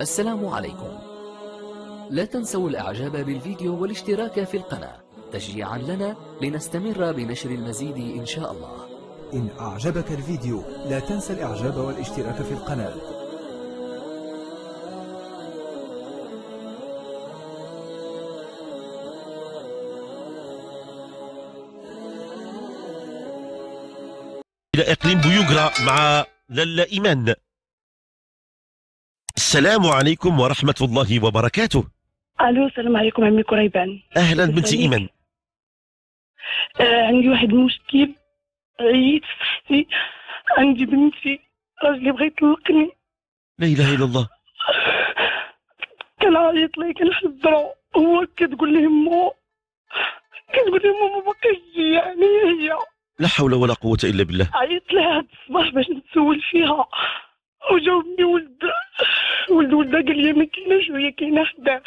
السلام عليكم لا تنسوا الإعجاب بالفيديو والاشتراك في القناة تشجيعا لنا لنستمر بنشر المزيد إن شاء الله إن أعجبك الفيديو لا تنسى الإعجاب والاشتراك في القناة إلى إقليم بيوغرا مع لالا إيمان السلام عليكم ورحمة الله وبركاته الو السلام عليكم عمي كريبان اهلا بنتي إيمان آه عندي واحد المشكل عييت في صحتي عندي بنتي راجلي بغى يطلقني لا اله الا الله كان عيط لي كان حضره هو كتقول لي مو كتقول لي مو باقيش يعني هي لا حول ولا قوه الا بالله عيطت لها هاد الصباح باش نتسول فيها وجاوبني ولد ولد ولده قال لي ما كايناش وهي كاينه حدا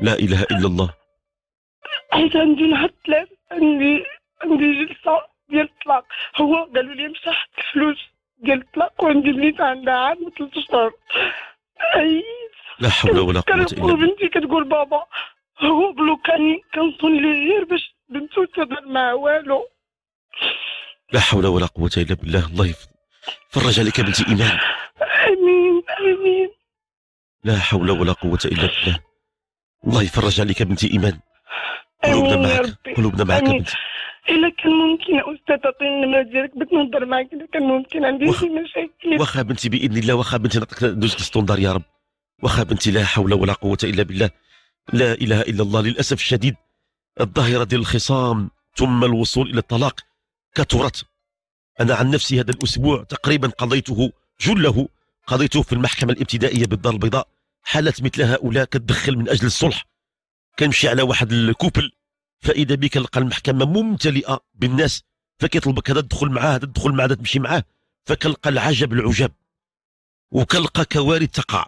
لا اله الا الله حيت عندي نهار ثلاث عندي عندي جلسه ديال الطلاق هو قالوا لي مسح الفلوس ديال الطلاق وعندي بنيت عندها عام وثلاث شهور اي لا حول ولا قوه الا بالله بنتي كتقول بابا هو بلوكاني كنصون لي غير باش بنتو تهضر معاه والو لا حول ولا قوه الا بالله الله يفضل فرج لك بنتي إيمان آمين آمين لا حول ولا قوة إلا بالله الله يفرج عليك بنتي إيمان قلوبنا معك قلوبنا معك بنتي إلا كان ممكن أستاذ تعطيني النمرة ديالك بغيت نهضر معك إلا كان ممكن عندي شي مشاكل واخا بنتي بإذن الله واخا بنتي نعطيك دوز الستوندار يا رب واخا بنتي لا حول ولا قوة إلا بالله لا إله إلا الله للأسف الشديد الظاهرة ديال الخصام ثم الوصول إلى الطلاق كثرت أنا عن نفسي هذا الأسبوع تقريبا قضيته جله قضيته في المحكمة الابتدائية بالدار البيضاء حالات مثل هؤلاء كتدخل من أجل الصلح كنمشي على واحد الكوبل فإذا بك نلقى المحكمة ممتلئة بالناس فكيطلبك هذا تدخل معاه هذا تدخل معاه هذا تمشي معاه فكنلقى العجب العجاب وكنلقى كوارث تقع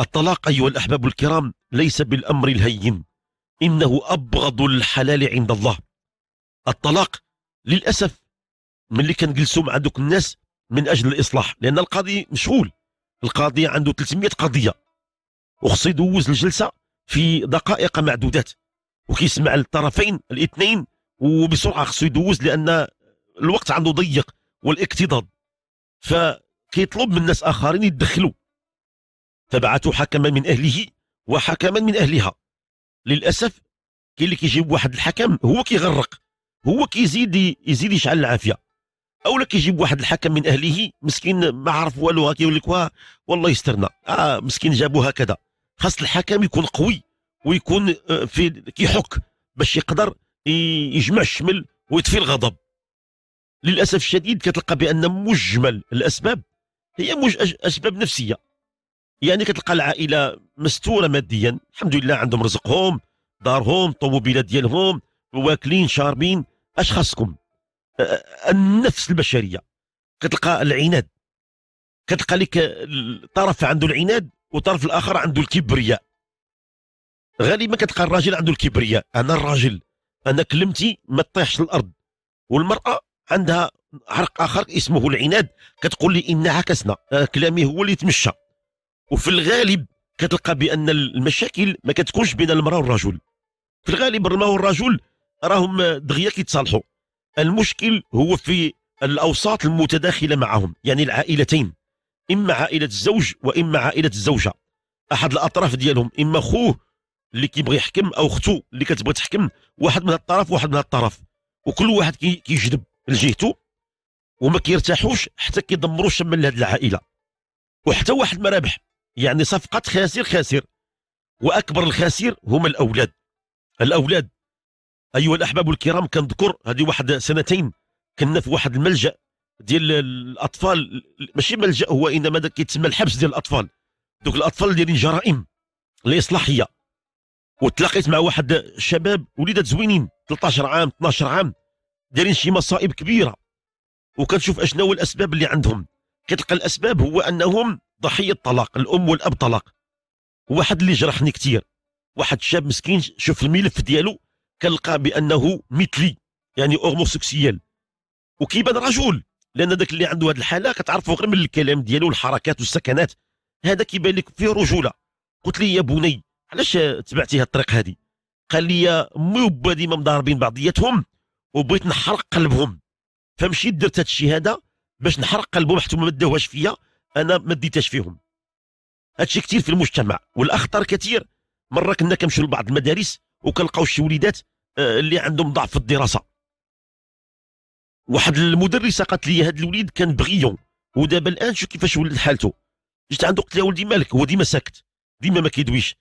الطلاق أيها الأحباب الكرام ليس بالأمر الهين إنه أبغض الحلال عند الله الطلاق للأسف ملي كنجلسوا مع دوك الناس من اجل الاصلاح لان القاضي مشغول القاضي عنده 300 قضيه وخصو يدوز الجلسه في دقائق معدودات وكيسمع الطرفين الاثنين وبسرعه خصو يدوز لان الوقت عنده ضيق والاكتضاض فكيطلب من الناس اخرين يتدخلوا فبعثوا حكما من اهله وحكما من اهلها للاسف كاين اللي كيجيب واحد الحكم هو كيغرق هو كيزيد يزيد يشعل العافيه او لك يجيب واحد الحكم من اهله مسكين ما عرف والو هكا يقول لك والله يسترنا آه مسكين جابو هكذا خاص الحكم يكون قوي ويكون آه، في كيحك باش يقدر يجمع الشمل ويطفي الغضب للاسف الشديد كتلقى بان مجمل الاسباب هي مج... اسباب نفسيه يعني كتلقى العائله مستوره ماديا الحمد لله عندهم رزقهم دارهم طوبيلات ديالهم واكلين شاربين اش خاصكم النفس البشريه كتلقى العناد كتلقى لك طرف عنده العناد وطرف الاخر عنده الكبرياء غالبا كتلقى الراجل عنده الكبرياء انا الراجل انا كلمتي ما تطيحش الارض والمراه عندها عرق اخر اسمه العناد كتقول لي ان عكسنا آه، كلامي هو اللي يتمشى وفي الغالب كتلقى بان المشاكل ما كتكونش بين المراه والرجل في الغالب المراه والرجل راهم دغيا كيتصالحوا المشكل هو في الأوساط المتداخلة معهم يعني العائلتين إما عائلة الزوج وإما عائلة الزوجة أحد الأطراف ديالهم إما خوه اللي كيبغي يحكم أو أخته اللي كتبغي تحكم واحد من الطرف واحد من الطرف وكل واحد كيجذب كي لجهته وما كيرتاحوش حتى كيدمروا الشمل لهذ العائلة وحتى واحد ما رابح يعني صفقة خاسر خاسر وأكبر الخاسر هما الأولاد الأولاد ايها الاحباب الكرام كنذكر هذه واحد سنتين كنا في واحد الملجا ديال الاطفال ماشي ملجا هو انما كيتسمى الحبس ديال الاطفال دوك الاطفال دايرين جرائم الاصلاحيه وتلاقيت مع واحد شباب وليدات زوينين 13 عام 12 عام دايرين شي مصائب كبيره وكتشوف اشنو هو الاسباب اللي عندهم كتلقى الاسباب هو انهم ضحيه طلاق الام والاب طلاق واحد اللي جرحني كثير واحد شاب مسكين شوف الملف ديالو كنلقى بانه مثلي يعني اورموسيكسيال وكيبان رجل لان داك اللي عنده هذه الحاله كتعرفوا غير من الكلام ديالو والحركات والسكنات هذا كيبان لك فيه رجوله قلت لي يا بني علاش تبعتي هذه الطريق هذه قال لي امي وبا ديما مضاربين بعضياتهم وبغيت نحرق قلبهم فمشيت درت هاد الشيء هذا باش نحرق قلبهم حتى ما داوهاش فيا انا ما ديتهاش فيهم الشيء كثير في المجتمع والاخطر كثير مره كنا كنمشيو لبعض المدارس وكنلقاو شي وليدات آه، اللي عندهم ضعف في الدراسه واحد المدرسه قالت لي هذا الوليد كان بغيون ودابا الان شوف كيفاش ولد حالته جيت عنده قلت له ولدي مالك هو ديما ساكت ديما ما كيدويش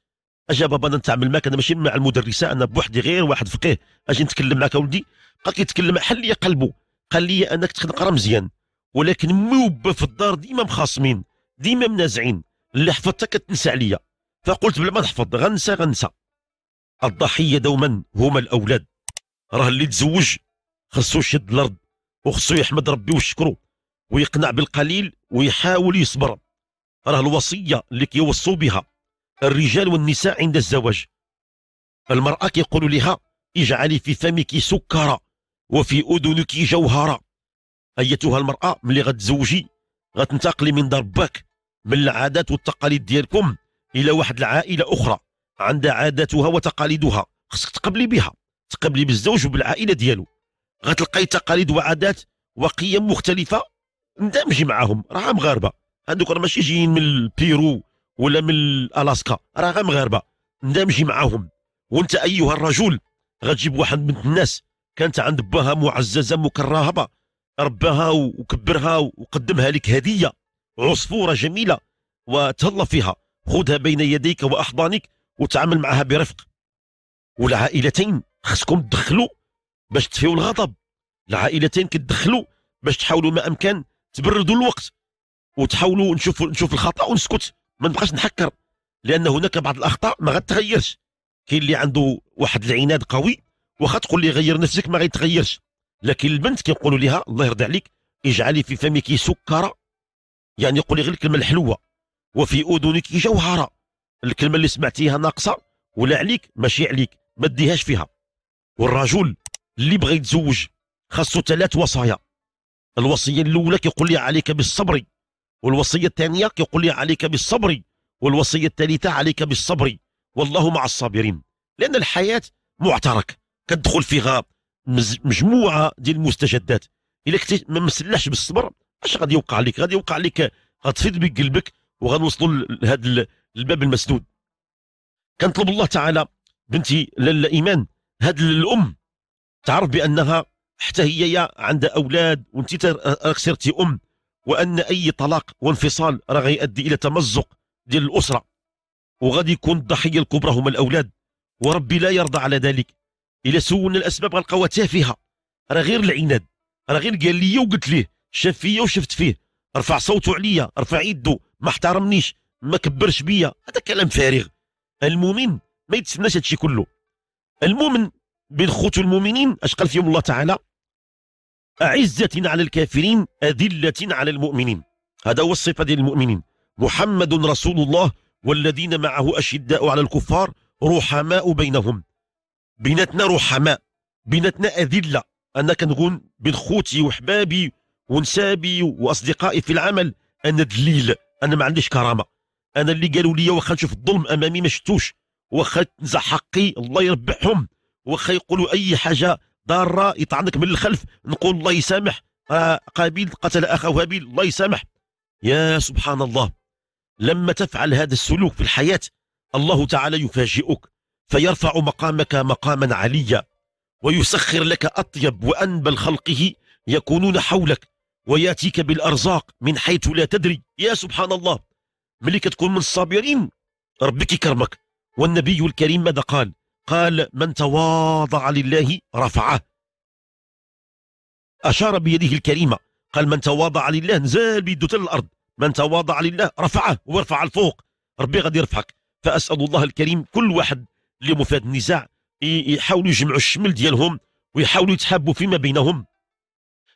اجا بابا انا نتعامل معك انا ماشي مع المدرسه انا بوحدي غير واحد فقيه اجي نتكلم معك ولدي بقى كيتكلم حل لي قلبه قال لي انا كنت مزيان ولكن مي وبا في الدار ديما مخاصمين ديما منازعين اللي حفظتها كتنسى عليا فقلت بلا ما نحفظ غنسى غنسى الضحية دوما هما الأولاد راه اللي تزوج خصو يشد الأرض وخصو يحمد ربي ويشكرو ويقنع بالقليل ويحاول يصبر راه الوصية اللي كيوصوا بها الرجال والنساء عند الزواج المرأة كيقولوا لها اجعلي في فمك سكرا وفي أذنك جوهرا أيتها المرأة ملي غتزوجي غتنتقلي من دار باك من العادات والتقاليد ديالكم إلى واحد العائلة أخرى عندها عاداتها وتقاليدها خصك تقبلي بها تقبلي بالزوج وبالعائله ديالو غتلقاي تقاليد وعادات وقيم مختلفه اندمجي معاهم راه مغاربه هذوك راه ماشي جايين من البيرو ولا من الاسكا راه مغاربه اندمجي معاهم وانت ايها الرجل غتجيب واحد بنت الناس كانت عند باها معززه مكرهبه رباها وكبرها وقدمها لك هديه عصفوره جميله وتهلا فيها خذها بين يديك واحضانك وتعامل معها برفق والعائلتين خصكم تدخلوا باش تفيو الغضب العائلتين كتدخلوا باش تحاولوا ما امكن تبردوا الوقت وتحاولوا نشوف نشوف الخطا ونسكت ما نبقاش نحكر لان هناك بعض الاخطاء ما غتغيرش كاين اللي عنده واحد العناد قوي واخا تقول لي غير نفسك ما غيتغيرش لكن البنت كيقولوا لها الله يرضي عليك اجعلي في فمك سكره يعني قولي غير الكلمه الحلوه وفي اذنك جوهره الكلمه اللي سمعتيها ناقصه ولا عليك ماشي عليك ما تديهاش فيها والرجل اللي بغى يتزوج خاصو ثلاث وصايا الوصيه الاولى كيقول لي عليك بالصبر والوصيه الثانيه كيقول لي عليك بالصبر والوصيه الثالثه عليك بالصبر والله مع الصابرين لان الحياه معترك كتدخل فيها مجموعه ديال المستجدات الا كنت ما مسلاش بالصبر اش غادي يوقع لك غادي يوقع لك غتفيد بك قلبك وغنوصلوا لهذا الباب المسدود كنطلب الله تعالى بنتي لالا ايمان هاد الام تعرف بانها حتى هي عندها اولاد وانت خسرتي ام وان اي طلاق وانفصال راه غيؤدي الى تمزق ديال الاسره وغادي يكون الضحيه الكبرى هما الاولاد وربي لا يرضى على ذلك الا سولنا الاسباب غنلقاوها تافهه راه غير العناد راه غير قال لي وقلت ليه شاف فيا وشفت فيه رفع صوته عليا رفع يده ما احترمنيش ما كبرش بيا هذا كلام فارغ المؤمن ما يتسناش هادشي كله المؤمن بين خوت المؤمنين اش قال فيهم الله تعالى أعزة على الكافرين أذلة على المؤمنين هذا هو الصفة ديال المؤمنين محمد رسول الله والذين معه أشداء على الكفار رحماء بينهم بيناتنا رحماء بيناتنا أذلة أنا كنقول بين خوتي وحبابي ونسابي وأصدقائي في العمل أنا دليل أنا ما عنديش كرامة انا اللي قالوا لي واخا نشوف الظلم امامي ما شفتوش واخا تنزع حقي الله يربحهم واخا يقولوا اي حاجه ضاره يطعنك من الخلف نقول الله يسامح آه، قابيل قتل اخاه هابيل الله يسامح يا سبحان الله لما تفعل هذا السلوك في الحياه الله تعالى يفاجئك فيرفع مقامك مقاما عليا ويسخر لك اطيب وانبل خلقه يكونون حولك وياتيك بالارزاق من حيث لا تدري يا سبحان الله ملي كتكون من الصابرين ربي كيكرمك والنبي الكريم ماذا قال قال من تواضع لله رفعه أشار بيده الكريمة قال من تواضع لله نزال بيده تل الأرض من تواضع لله رفعه ويرفع الفوق ربي غادي يرفعك فأسأل الله الكريم كل واحد اللي مو النزاع يحاولوا يجمعوا الشمل ديالهم ويحاولوا يتحابوا فيما بينهم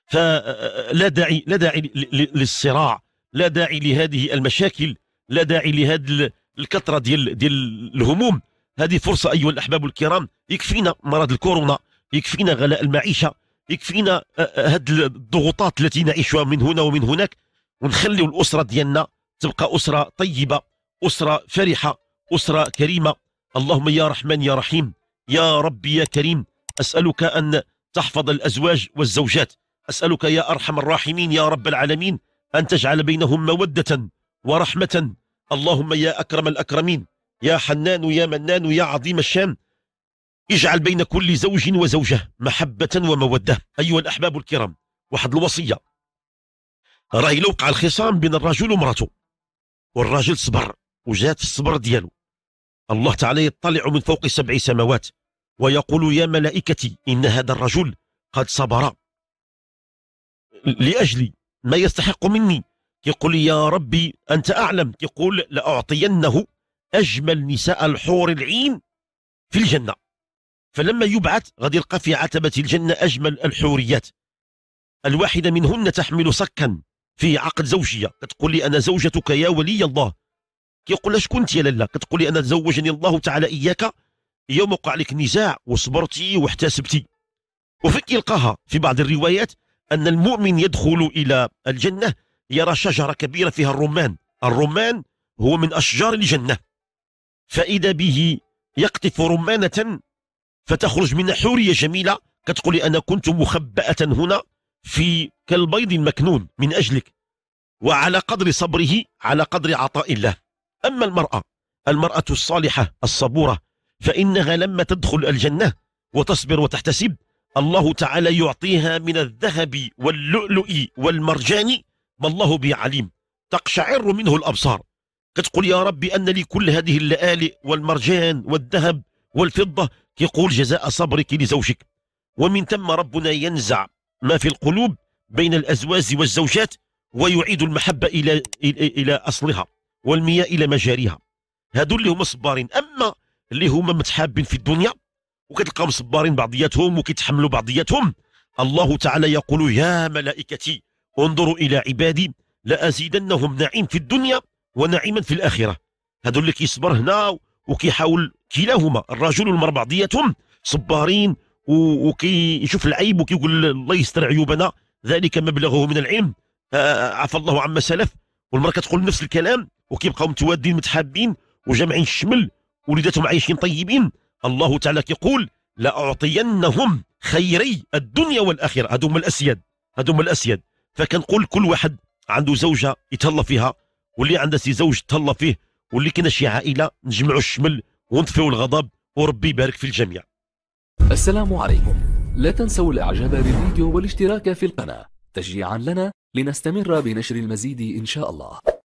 فلا داعي لا داعي للصراع لا داعي لهذه المشاكل لا داعي لهذا الكثره ديال ديال الهموم هذه فرصه ايها الاحباب الكرام يكفينا مرض الكورونا يكفينا غلاء المعيشه يكفينا هذه آه، آه، الضغوطات التي نعيشها من هنا ومن هناك ونخليو الاسره ديالنا تبقى اسره طيبه اسره فرحه اسره كريمه اللهم يا رحمن يا رحيم يا ربي يا كريم اسالك ان تحفظ الازواج والزوجات اسالك يا ارحم الراحمين يا رب العالمين ان تجعل بينهم موده ورحمه اللهم يا أكرم الأكرمين يا حنان يا منان يا عظيم الشان اجعل بين كل زوج وزوجة محبة ومودة أيها الأحباب الكرام واحد الوصية راهي لوقع الخصام بين الرجل ومراته والراجل صبر وجات الصبر ديالو الله تعالى يطلع من فوق سبع سماوات ويقول يا ملائكتي إن هذا الرجل قد صبر لأجلي ما يستحق مني يقول يا ربي أنت أعلم يقول لأعطينه أجمل نساء الحور العين في الجنة فلما يبعث غادي يلقى في عتبة الجنة أجمل الحوريات الواحدة منهن تحمل صكا في عقد زوجية كتقول لي أنا زوجتك يا ولي الله كيقول اش كنت يا للا كتقول لي أنا تزوجني الله تعالى إياك يوم وقع لك نزاع وصبرتي واحتسبتي وفك يلقاها في بعض الروايات أن المؤمن يدخل إلى الجنة يرى شجرة كبيرة فيها الرمان الرمان هو من أشجار الجنة فإذا به يقطف رمانة فتخرج منها حورية جميلة كتقولي أنا كنت مخبأة هنا في كالبيض المكنون من أجلك وعلى قدر صبره على قدر عطاء الله أما المرأة المرأة الصالحة الصبورة فإنها لما تدخل الجنة وتصبر وتحتسب الله تعالى يعطيها من الذهب واللؤلؤ والمرجان ما الله به عليم تقشعر منه الأبصار كتقول يا ربي أن لي كل هذه اللآلئ والمرجان والذهب والفضة كيقول جزاء صبرك لزوجك ومن ثم ربنا ينزع ما في القلوب بين الأزواج والزوجات ويعيد المحبة إلى, إلى أصلها والمياه إلى مجاريها هذول اللي هما صبارين أما اللي هما متحابين في الدنيا وكتلقاهم صبارين بعضياتهم وكيتحملوا بعضياتهم الله تعالى يقول يا ملائكتي انظروا إلى عبادي لأزيدنهم نعيم في الدنيا ونعيما في الآخرة هذو اللي كيصبر هنا وكيحاول كلاهما الرجل والمرأة بعضياتهم صبارين وكيشوف العيب وكيقول الله يستر عيوبنا ذلك مبلغه من العلم آه، آه، عفى الله عما سلف والمرأة كتقول نفس الكلام وكيبقاو متوادين متحابين وجامعين الشمل وليداتهم عايشين طيبين الله تعالى كيقول لأعطينهم خيري الدنيا والآخرة هذو هما الأسياد هذو هما الأسياد فكنقول كل واحد عنده زوجه يتهلا فيها واللي عنده سي زوج تهلا فيه واللي كاينه شي عائله نجمعوا الشمل ونطفيو الغضب وربي يبارك في الجميع السلام عليكم لا تنسوا الاعجاب بالفيديو والاشتراك في القناه تشجيعا لنا لنستمر بنشر المزيد ان شاء الله